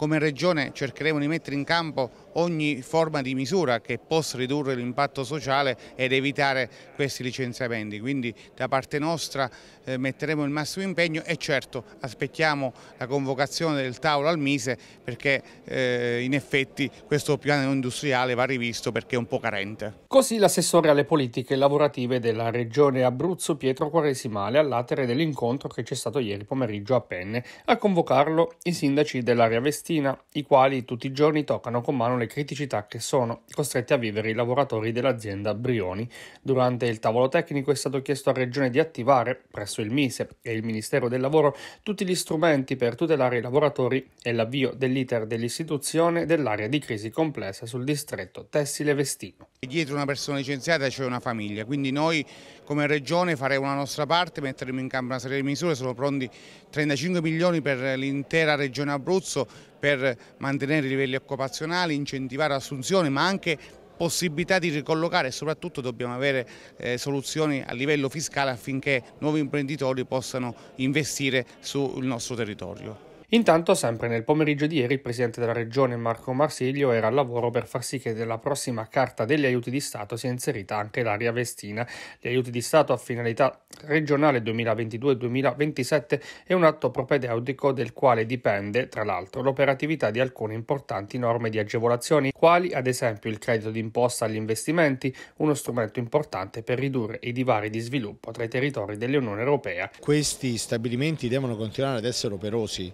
come Regione cercheremo di mettere in campo ogni forma di misura che possa ridurre l'impatto sociale ed evitare questi licenziamenti. Quindi da parte nostra eh, metteremo il massimo impegno e certo aspettiamo la convocazione del tavolo al Mise perché eh, in effetti questo piano industriale va rivisto perché è un po' carente. Così l'assessore alle politiche lavorative della regione Abruzzo Pietro Quaresimale all'atere dell'incontro che c'è stato ieri pomeriggio a Penne. A convocarlo i sindaci dell'area Vestina, i quali tutti i giorni toccano con mano le criticità che sono costretti a vivere i lavoratori dell'azienda Brioni. Durante il tavolo tecnico è stato chiesto a Regione di attivare, presso il MISE e il Ministero del Lavoro, tutti gli strumenti per tutelare i lavoratori e l'avvio dell'iter dell'istituzione dell'area di crisi complessa sul distretto Tessile Vestino. Dietro una persona licenziata c'è una famiglia, quindi noi come Regione faremo la nostra parte, metteremo in campo una serie di misure, sono pronti 35 milioni per l'intera Regione Abruzzo per mantenere i livelli occupazionali, incentivare l'assunzione ma anche possibilità di ricollocare e soprattutto dobbiamo avere eh, soluzioni a livello fiscale affinché nuovi imprenditori possano investire sul nostro territorio. Intanto, sempre nel pomeriggio di ieri, il presidente della regione Marco Marsiglio era al lavoro per far sì che nella prossima carta degli aiuti di Stato sia inserita anche l'area vestina. Gli aiuti di Stato a finalità regionale 2022-2027 è un atto propedeutico del quale dipende, tra l'altro, l'operatività di alcune importanti norme di agevolazioni, quali ad esempio il credito d'imposta agli investimenti, uno strumento importante per ridurre i divari di sviluppo tra i territori dell'Unione Europea. Questi stabilimenti devono continuare ad essere operosi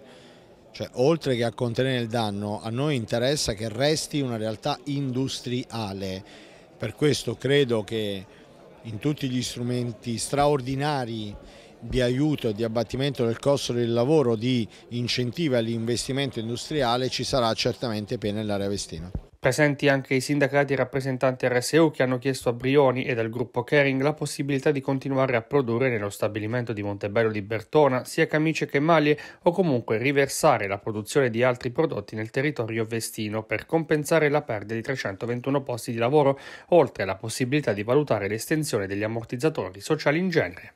cioè, oltre che a contenere il danno, a noi interessa che resti una realtà industriale. Per questo credo che in tutti gli strumenti straordinari di aiuto e di abbattimento del costo del lavoro, di incentivo all'investimento industriale, ci sarà certamente pena nell'area vestina. Presenti anche i sindacati rappresentanti RSU che hanno chiesto a Brioni e dal gruppo Kering la possibilità di continuare a produrre nello stabilimento di Montebello di Bertona sia camicie che maglie o comunque riversare la produzione di altri prodotti nel territorio vestino per compensare la perdita di 321 posti di lavoro, oltre alla possibilità di valutare l'estensione degli ammortizzatori sociali in genere.